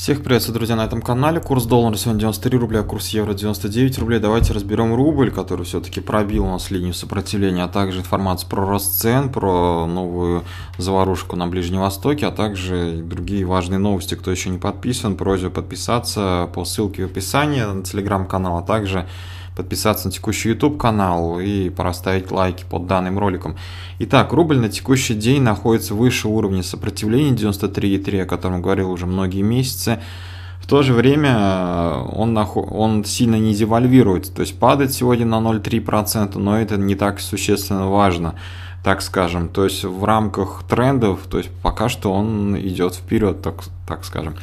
Всех приветствую, друзья, на этом канале. Курс доллара сегодня 93 рубля, курс евро 99 рублей. Давайте разберем рубль, который все-таки пробил у нас линию сопротивления, а также информацию про рост цен, про новую заварушку на Ближнем Востоке, а также другие важные новости. Кто еще не подписан, просьба подписаться по ссылке в описании на телеграм-канал, а также подписаться на текущий YouTube канал и проставить лайки под данным роликом. Итак, рубль на текущий день находится выше уровня сопротивления 93,3, о котором говорил уже многие месяцы. В то же время э, он, наход... он сильно не девальвируется, то есть падает сегодня на 0,3%, но это не так существенно важно, так скажем. То есть в рамках трендов, то есть пока что он идет вперед, так, так скажем.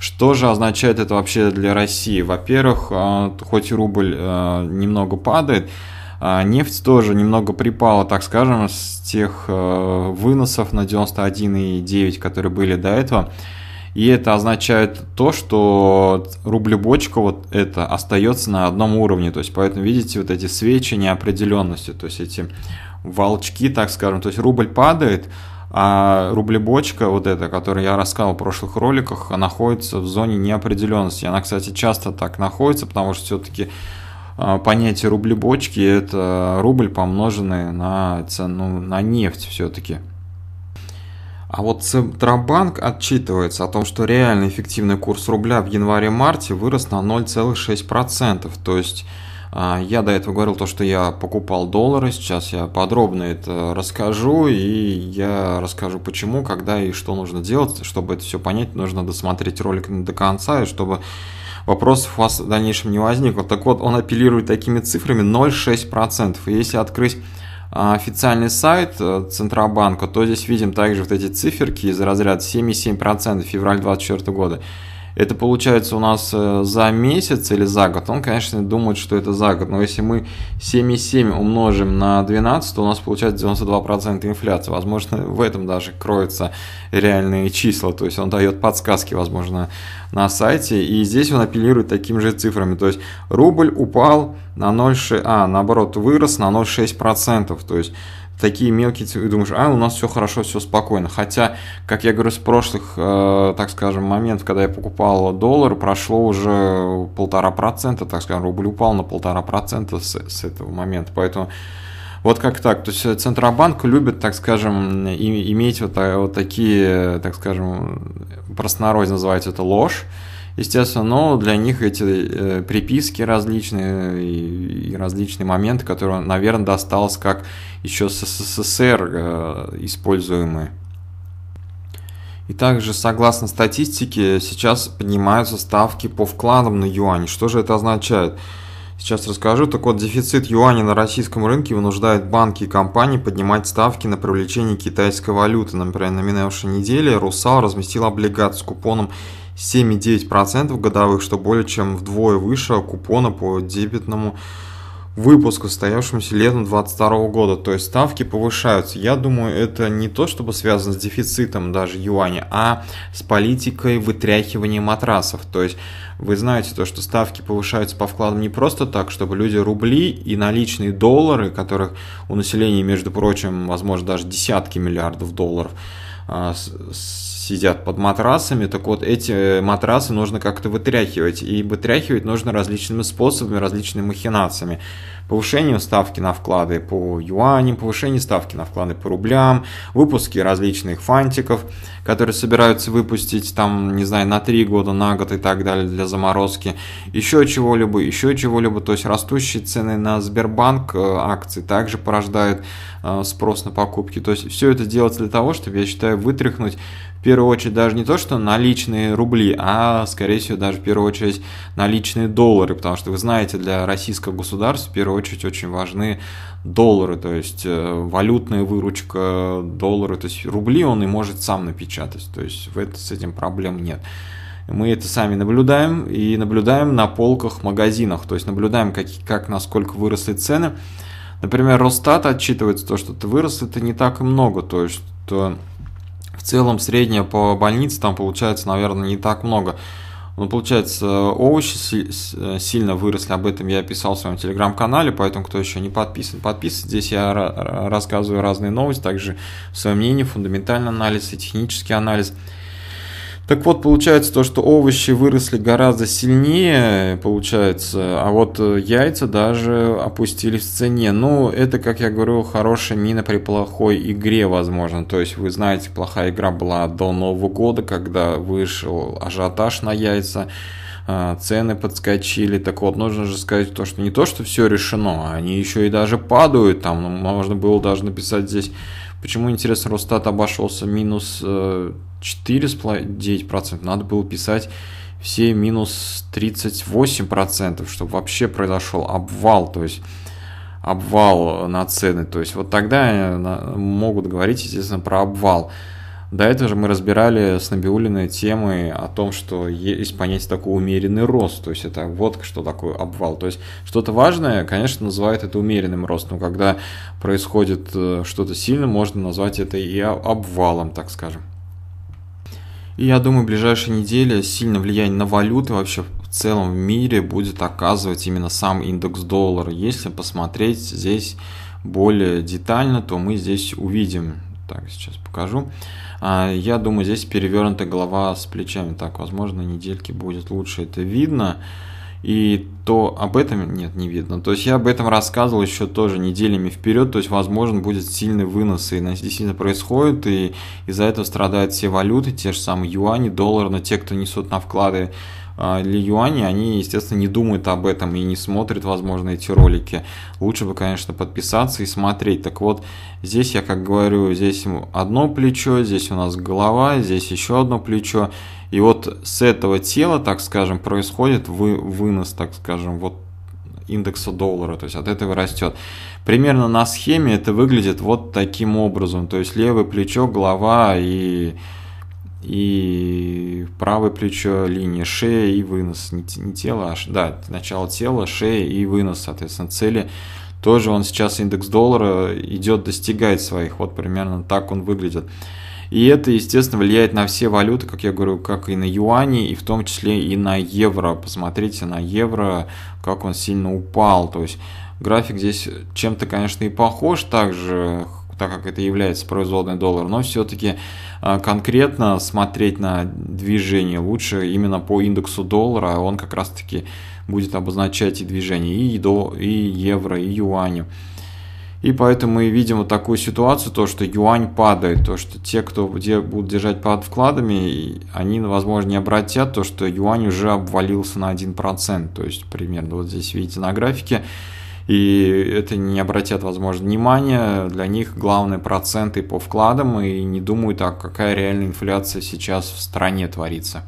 Что же означает это вообще для России? Во-первых, а, хоть рубль а, немного падает, а, Нефть тоже немного припала, так скажем, с тех выносов на 91,9, которые были до этого. И это означает то, что рублебочка вот это остается на одном уровне. То есть, поэтому видите вот эти свечи неопределенности, то есть эти волчки, так скажем. То есть рубль падает, а рублебочка вот эта, которую я рассказывал в прошлых роликах, находится в зоне неопределенности. Она, кстати, часто так находится, потому что все-таки а, понятие рублебочки – это рубль, помноженный на цену ну, на нефть все-таки. А вот Центробанк отчитывается о том, что реальный эффективный курс рубля в январе-марте вырос на 0,6%. То есть а, я до этого говорил то, что я покупал доллары, сейчас я подробно это расскажу, и я расскажу почему, когда и что нужно делать. Чтобы это все понять, нужно досмотреть ролик до конца, и чтобы вопросов у вас в дальнейшем не возникло. Так вот, он апеллирует такими цифрами 0,6%. если открыть а, официальный сайт э, Центробанка, то здесь видим также вот эти циферки из разряда 7,7% февраль 2024 года это получается у нас э, за месяц или за год, он, конечно, думает, что это за год. Но если мы 7,7 умножим на 12, то у нас получается 92% инфляции. Возможно, в этом даже кроются реальные числа. То есть он дает подсказки, возможно, на сайте. И здесь он апеллирует такими же цифрами. То есть рубль упал на 0,6, а наоборот вырос на 0,6%. То есть такие мелкие, и думаешь, а, у нас все хорошо, все спокойно. Хотя, как я говорю, с прошлых, э, так скажем, моментов, когда я покупал доллар, прошло уже полтора процента, так скажем, рубль упал на полтора процента с, с этого момента. Поэтому вот как так. То есть Центробанк любит, так скажем, и, иметь вот, э, вот такие, так скажем, простонародье называется это ложь естественно, но для них эти э, приписки различные и, и различные моменты, которые, наверное, досталось как еще с СССР э, используемые. И также, согласно статистике, сейчас поднимаются ставки по вкладам на юань. Что же это означает? Сейчас расскажу. Так вот, дефицит юаня на российском рынке вынуждает банки и компании поднимать ставки на привлечение китайской валюты. Например, на минувшей неделе Русал разместил облигации с купоном 7,9% годовых, что более чем вдвое выше купона по дебетному выпуску, стоявшемуся летом 2022 года. То есть ставки повышаются. Я думаю, это не то, чтобы связано с дефицитом даже юаня, а с политикой вытряхивания матрасов. То есть вы знаете то, что ставки повышаются по вкладам не просто так, чтобы люди рубли и наличные доллары, которых у населения, между прочим, возможно, даже десятки миллиардов долларов, а, сидят под матрасами, так вот эти матрасы нужно как-то вытряхивать, и вытряхивать нужно различными способами, различными махинациями повышению ставки на вклады по юаням, повышение ставки на вклады по рублям, выпуски различных фантиков, которые собираются выпустить там, не знаю, на 3 года, на год и так далее для заморозки, еще чего-либо, еще чего-либо. То есть растущие цены на Сбербанк э, акции также порождают э, спрос на покупки. То есть все это делается для того, чтобы, я считаю, вытряхнуть в первую очередь даже не то, что наличные рубли, а, скорее всего, даже в первую очередь наличные доллары, потому что вы знаете, для российского государства в первую первую очередь очень важны доллары, то есть э, валютная выручка доллары, то есть рубли он и может сам напечатать, то есть в это, с этим проблем нет. Мы это сами наблюдаем и наблюдаем на полках магазинах, то есть наблюдаем, как, как насколько выросли цены. Например, Росстат отчитывается то, что это выросло, это не так и много, то есть то в целом средняя по больнице там получается, наверное, не так много. Ну, получается, овощи э, сильно выросли, об этом я писал в своем телеграм-канале, поэтому кто еще не подписан, подписывайтесь. Здесь я рассказываю разные новости, также свое мнение, фундаментальный анализ и технический анализ – так вот, получается то, что овощи выросли гораздо сильнее, получается, а вот э, яйца даже опустились в цене. Ну, это, как я говорю, хорошая мина при плохой игре, возможно. То есть, вы знаете, плохая игра была до Нового года, когда вышел ажиотаж на яйца. А, цены подскочили. Так вот, нужно же сказать то, что не то, что все решено, а они еще и даже падают. Там ну, можно было даже написать здесь, почему интерес Росстат обошелся минус 4,9%. Э, Надо было писать все минус 38%, чтобы вообще произошел обвал, то есть обвал на цены. То есть вот тогда э, могут говорить, естественно, про обвал. До этого же мы разбирали с Набиулиной темы о том, что есть понятие такой умеренный рост, то есть это вот что такое обвал. То есть что-то важное, конечно, называют это умеренным ростом. Когда происходит э, что-то сильно, можно назвать это и обвалом, так скажем. И я думаю, в ближайшие недели сильно влияние на валюты вообще в целом в мире будет оказывать именно сам индекс доллара. Если посмотреть здесь более детально, то мы здесь увидим так, сейчас покажу. А, я думаю, здесь перевернута голова с плечами. Так, возможно, недельки будет лучше это видно. И то об этом нет, не видно. То есть я об этом рассказывал еще тоже неделями вперед. То есть, возможно, будет сильный вынос. И действительно происходит. И из-за этого страдают все валюты, те же самые юани, доллары, но те, кто несут на вклады или а, юани они, естественно, не думают об этом и не смотрят, возможно, эти ролики. Лучше бы, конечно, подписаться и смотреть. Так вот, здесь я, как говорю, здесь одно плечо, здесь у нас голова, здесь еще одно плечо. И вот с этого тела, так скажем, происходит вы, вынос, так скажем, вот индекса доллара, то есть от этого растет. Примерно на схеме это выглядит вот таким образом, то есть левое плечо, голова и и правое плечо, линия шея и вынос. Не, не тело, а да, начало тела, шея и вынос, соответственно, цели. Тоже он сейчас индекс доллара идет, достигает своих. Вот примерно так он выглядит. И это, естественно, влияет на все валюты, как я говорю, как и на юани, и в том числе и на евро. Посмотрите на евро, как он сильно упал. То есть график здесь чем-то, конечно, и похож также так как это является производный доллар, но все-таки а, конкретно смотреть на движение лучше именно по индексу доллара, он как раз-таки будет обозначать и движение и, до, и евро, и юаня. И поэтому мы видим вот такую ситуацию, то, что юань падает, то, что те, кто где будут держать под вкладами, они, возможно, не обратят то, что юань уже обвалился на 1%. То есть примерно вот здесь видите на графике, и это не обратят, возможно, внимания. Для них главные проценты по вкладам, и не думают, а какая реальная инфляция сейчас в стране творится.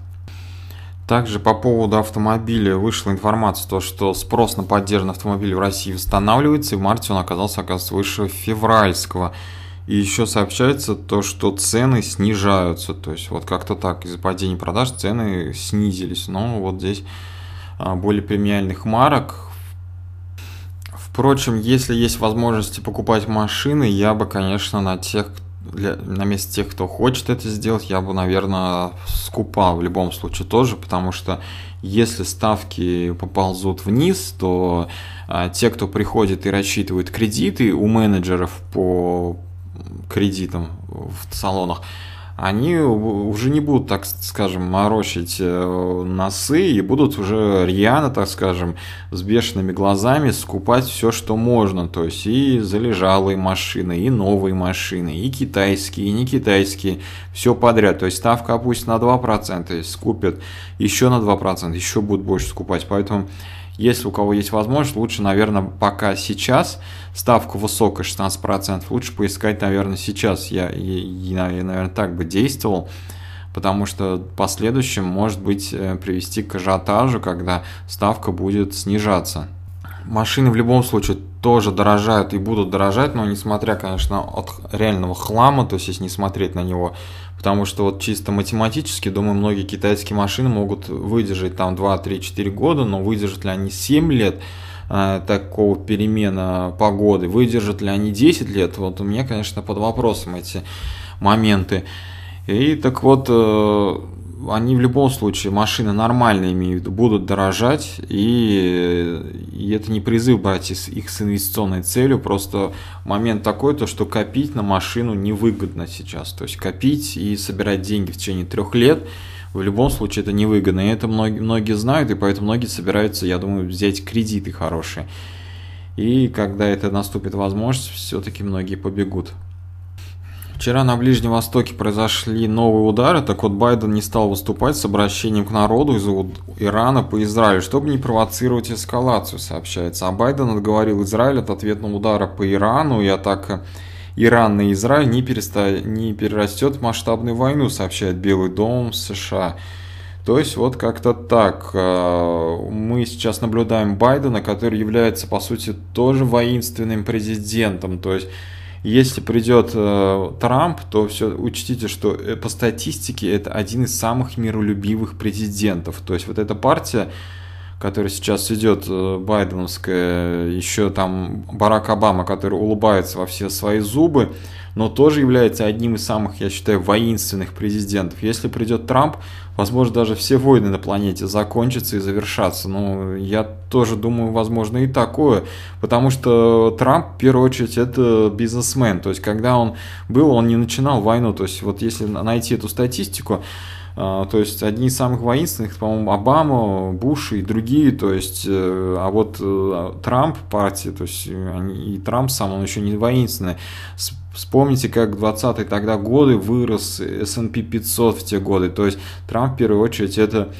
Также по поводу автомобиля вышла информация, то, что спрос на поддержанный автомобиль в России восстанавливается, и в марте он оказался, оказывается, выше февральского. И еще сообщается то, что цены снижаются. То есть вот как-то так, из-за падения продаж цены снизились. Но вот здесь а, более премиальных марок Впрочем, если есть возможности покупать машины, я бы, конечно, на тех, для, на месте тех, кто хочет это сделать, я бы, наверное, скупал в любом случае тоже, потому что если ставки поползут вниз, то а, те, кто приходит и рассчитывает кредиты у менеджеров по кредитам в салонах, они уже не будут, так скажем, морочить э, носы и будут уже рьяно, так скажем, с бешеными глазами скупать все, что можно. То есть и залежалые машины, и новые машины, и китайские, и не китайские, все подряд. То есть ставка пусть на 2%, скупят еще на 2%, еще будут больше скупать. Поэтому если у кого есть возможность, лучше, наверное, пока сейчас ставка высокая, 16%, лучше поискать, наверное, сейчас. Я, я, я, наверное, так бы действовал потому что в последующем может быть э, привести к ажиотажу, когда ставка будет снижаться машины в любом случае тоже дорожают и будут дорожать, но несмотря, конечно, от реального хлама, то есть если не смотреть на него, потому что вот чисто математически, думаю, многие китайские машины могут выдержать там 2, 3, 4 года, но выдержат ли они 7 лет, э, такого перемена погоды, выдержат ли они 10 лет, вот у меня, конечно, под вопросом эти моменты. И так вот, э, они в любом случае, машины нормальные, имеют будут дорожать, и, и это не призыв брать их с инвестиционной целью, просто момент такой, то что копить на машину невыгодно сейчас, то есть копить и собирать деньги в течение трех лет, в любом случае это невыгодно, и это многие, многие знают, и поэтому многие собираются, я думаю, взять кредиты хорошие. И когда это наступит возможность, все-таки многие побегут. Вчера на Ближнем Востоке произошли новые удары, так вот Байден не стал выступать с обращением к народу из Ирана по Израилю, чтобы не провоцировать эскалацию, сообщается. А Байден отговорил Израиль от ответного удара по Ирану и атака Иран на Израиль не, переста... не перерастет в масштабную войну, сообщает Белый дом США. То есть вот как-то так. Э, мы сейчас наблюдаем Байдена, который является, по сути, тоже воинственным президентом. То есть если придет э, Трамп, то все учтите, что э, по статистике это один из самых миролюбивых президентов. То есть вот эта партия, которая сейчас идет э, байденовская, еще там Барак Обама, который улыбается во все свои зубы, но тоже является одним из самых, я считаю, воинственных президентов. Если придет Трамп, возможно, даже все войны на планете закончатся и завершатся. Но я тоже думаю, возможно, и такое, потому что Трамп, в первую очередь, это бизнесмен. То есть, когда он был, он не начинал войну. То есть, вот если найти эту статистику, а, то есть одни из самых воинственных, по-моему, Обама, Буш и другие. То есть, э, а вот э, Трамп партия, то есть э, они, и Трамп сам, он еще не воинственный. Вспомните, как в 20-е тогда годы вырос S&P 500 в те годы. То есть Трамп в первую очередь это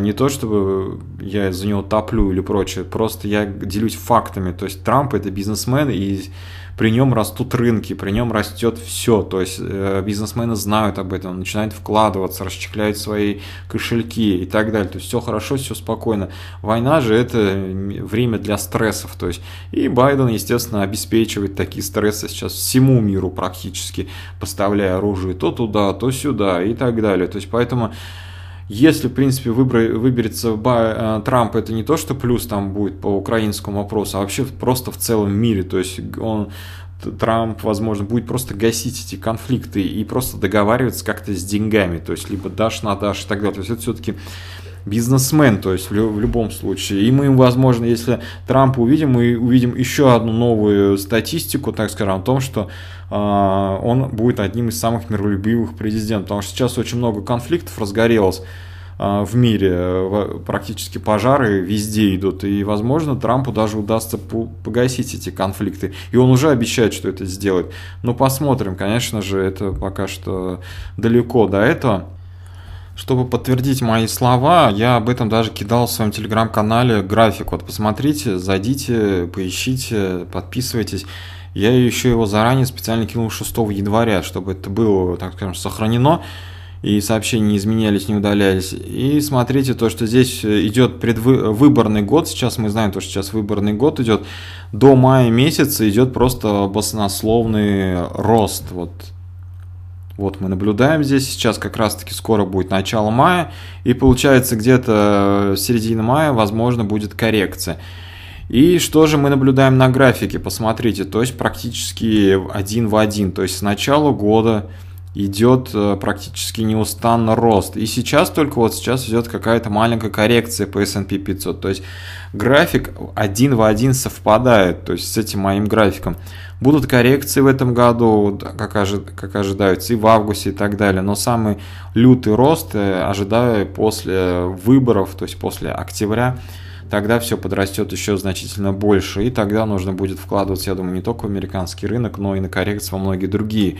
не то, чтобы я за него топлю или прочее, просто я делюсь фактами. То есть Трамп это бизнесмен, и при нем растут рынки, при нем растет все. То есть э, бизнесмены знают об этом, начинают вкладываться, расчехляют свои кошельки и так далее. То есть все хорошо, все спокойно. Война же это время для стрессов. То есть и Байден, естественно, обеспечивает такие стрессы сейчас всему миру практически, поставляя оружие то туда, то сюда и так далее. То есть поэтому если, в принципе, выбор, выберется Ба, э, Трамп, это не то, что плюс там будет по украинскому вопросу, а вообще просто в целом мире. То есть он Трамп, возможно, будет просто гасить эти конфликты и просто договариваться как-то с деньгами, то есть либо дашь на дашь и так далее. То есть это все-таки бизнесмен, то есть в, в любом случае. И мы, возможно, если Трампа увидим, мы увидим еще одну новую статистику, так скажем, о том, что э, он будет одним из самых миролюбивых президентов, потому что сейчас очень много конфликтов разгорелось а, в мире практически пожары везде идут, и, возможно, Трампу даже удастся погасить эти конфликты, и он уже обещает, что это сделает. Но посмотрим, конечно же, это пока что далеко до этого. Чтобы подтвердить мои слова, я об этом даже кидал в своем телеграм-канале график. Вот посмотрите, зайдите, поищите, подписывайтесь. Я еще его заранее специально кинул 6 января, чтобы это было, так скажем, сохранено и сообщения не изменялись, не удалялись. И смотрите то, что здесь идет предвыборный год, сейчас мы знаем то, что сейчас выборный год идет, до мая месяца идет просто баснословный рост. Вот вот мы наблюдаем здесь, сейчас как раз-таки скоро будет начало мая, и получается где-то середина мая, возможно, будет коррекция. И что же мы наблюдаем на графике, посмотрите, то есть практически один в один, то есть с начала года идет э, практически неустанно рост. И сейчас только вот сейчас идет какая-то маленькая коррекция по S&P 500. То есть график один в один совпадает, то есть с этим моим графиком. Будут коррекции в этом году, как, ожи, как ожидаются, и в августе и так далее. Но самый лютый рост э, ожидаю после выборов, то есть после октября. Тогда все подрастет еще значительно больше. И тогда нужно будет вкладываться, я думаю, не только в американский рынок, но и на коррекции во многие другие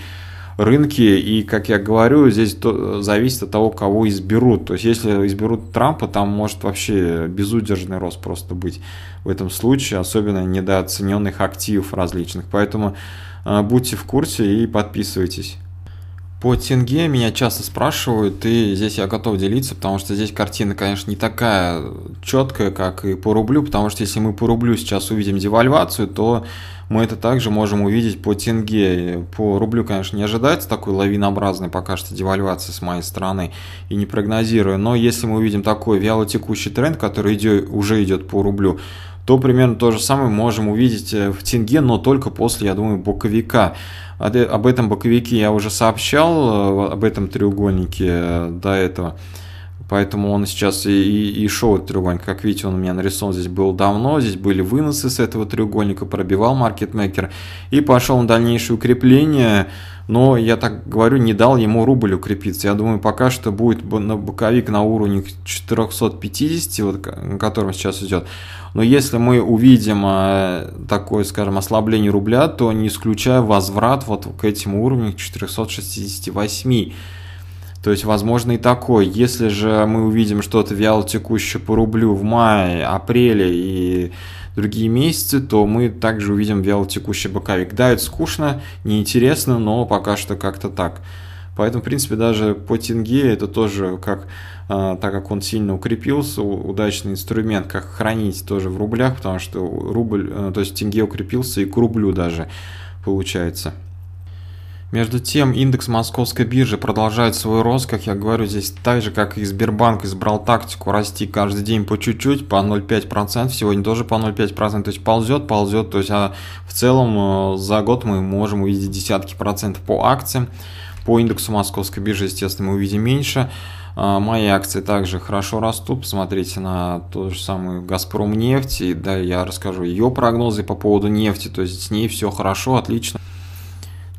рынки И, как я говорю, здесь то, зависит от того, кого изберут. То есть, если изберут Трампа, там может вообще безудержный рост просто быть в этом случае, особенно недооцененных активов различных. Поэтому э, будьте в курсе и подписывайтесь. По тенге меня часто спрашивают, и здесь я готов делиться, потому что здесь картина, конечно, не такая четкая, как и по рублю, потому что если мы по рублю сейчас увидим девальвацию, то мы это также можем увидеть по тенге. По рублю, конечно, не ожидается такой лавинообразной пока что девальвации с моей стороны и не прогнозирую, но если мы увидим такой вялотекущий тренд, который идет, уже идет по рублю, то примерно то же самое можем увидеть э, в тенге, но только после, я думаю, боковика. Об этом боковике я уже сообщал, э, об этом треугольнике э, до этого. Поэтому он сейчас и, и, шел этот треугольник. Как видите, он у меня нарисован здесь был давно. Здесь были выносы с этого треугольника, пробивал маркетмейкер. И пошел на дальнейшее укрепление но я так говорю, не дал ему рубль укрепиться. Я думаю, пока что будет на боковик на уровне 450, вот, на котором сейчас идет. Но если мы увидим э, такое, скажем, ослабление рубля, то не исключая возврат вот к этому уровню 468. То есть, возможно, и такое. Если же мы увидим что-то вяло текущее по рублю в мае, апреле и другие месяцы, то мы также увидим текущий боковик. Да, это скучно, неинтересно, но пока что как-то так. Поэтому, в принципе, даже по тенге это тоже как, а, так как он сильно укрепился, удачный инструмент, как хранить тоже в рублях, потому что рубль, э, то есть тенге укрепился и к рублю даже получается. Между тем, индекс московской биржи продолжает свой рост, как я говорю, здесь так же, как и Сбербанк избрал тактику расти каждый день по чуть-чуть, по 0,5%, сегодня тоже по 0,5%, то есть ползет, ползет, то есть а в целом э, за год мы можем увидеть десятки процентов по акциям, по индексу московской биржи, естественно, мы увидим меньше. А, мои акции также хорошо растут. Посмотрите на ту же самую Газпром нефть. И да, я расскажу ее прогнозы по поводу нефти. То есть с ней все хорошо, отлично.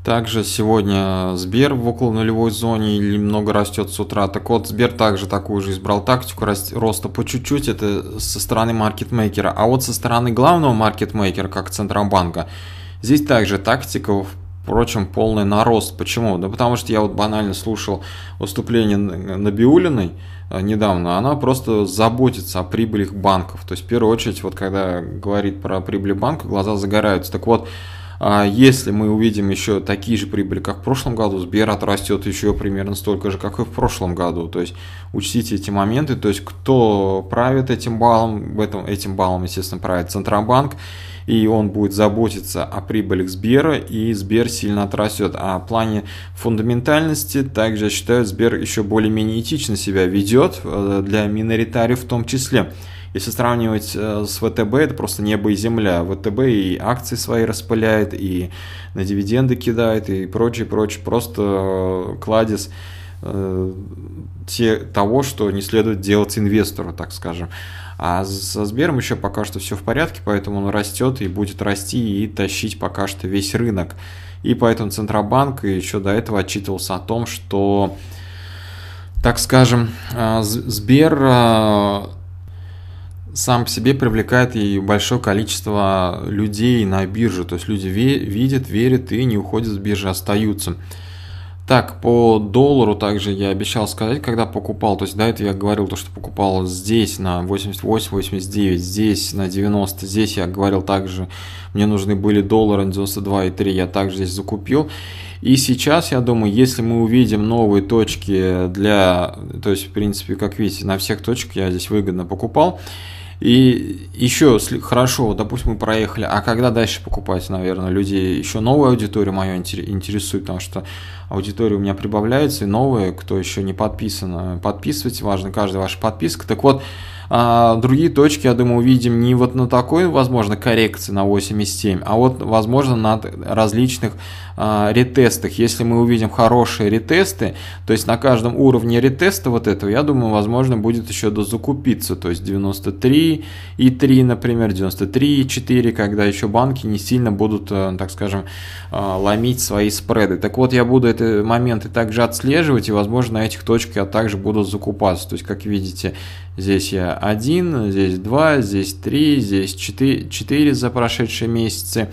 Также сегодня Сбер в около нулевой зоне или много растет с утра. Так вот, Сбер также такую же избрал тактику роста по чуть-чуть. Это со стороны маркетмейкера. А вот со стороны главного маркетмейкера, как Центробанка, здесь также тактика впрочем, полный рост Почему? Да потому что я вот банально слушал выступление Набиулиной э, недавно. Она просто заботится о прибылях банков. То есть, в первую очередь, вот когда говорит про прибыли банка, глаза загораются. Так вот, а если мы увидим еще такие же прибыли, как в прошлом году, Сбер отрастет еще примерно столько же, как и в прошлом году. То есть учтите эти моменты. То есть кто правит этим баллом, в этом, этим баллом, естественно, правит Центробанк, и он будет заботиться о прибылях Сбера, и Сбер сильно отрастет. А в плане фундаментальности, также я считаю, Сбер еще более-менее этично себя ведет э, для миноритариев в том числе. Если сравнивать э, с ВТБ, это просто небо и земля. ВТБ и акции свои распыляет, и на дивиденды кидает, и прочее, прочее. Просто э, кладезь э, те, того, что не следует делать инвестору, так скажем. А со Сбером еще пока что все в порядке, поэтому он растет и будет расти и тащить пока что весь рынок. И поэтому Центробанк еще до этого отчитывался о том, что, так скажем, Сбер сам по себе привлекает и большое количество людей на бирже, То есть люди ве- видят, верят и не уходят с биржи, остаются. Так, по доллару также я обещал сказать, когда покупал. То есть до этого я говорил то, что покупал здесь на 88-89, здесь на 90. Здесь я говорил также, мне нужны были доллары на 92,3, я также здесь закупил. И сейчас, я думаю, если мы увидим новые точки для... То есть, в принципе, как видите, на всех точках я здесь выгодно покупал. И еще хорошо, допустим, мы проехали, а когда дальше покупать, наверное, людей? Еще новая аудитория мою интересует, потому что аудитория у меня прибавляется, и новая, кто еще не подписан, подписывайте, важно каждая ваша подписка. Так вот, а другие точки, я думаю, увидим не вот на такой, возможно, коррекции на 87, а вот, возможно, на различных а, ретестах. Если мы увидим хорошие ретесты, то есть на каждом уровне ретеста вот этого, я думаю, возможно, будет еще дозакупиться. То есть 93 и 3, например, 93 и 4, когда еще банки не сильно будут, э, так скажем, э, ломить свои спреды. Так вот, я буду эти моменты также отслеживать и, возможно, на этих точках я также буду закупаться. То есть, как видите, Здесь я один, здесь два, здесь три, здесь четыре, четыре за прошедшие месяцы.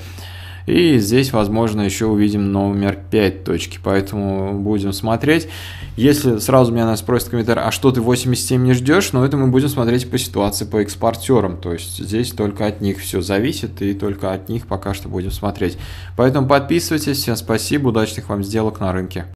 И здесь, возможно, еще увидим номер 5 точки, поэтому будем смотреть. Если сразу меня спросит комментарий, а что ты 87 не ждешь, но ну, это мы будем смотреть по ситуации по экспортерам, то есть здесь только от них все зависит, и только от них пока что будем смотреть. Поэтому подписывайтесь, всем спасибо, удачных вам сделок на рынке.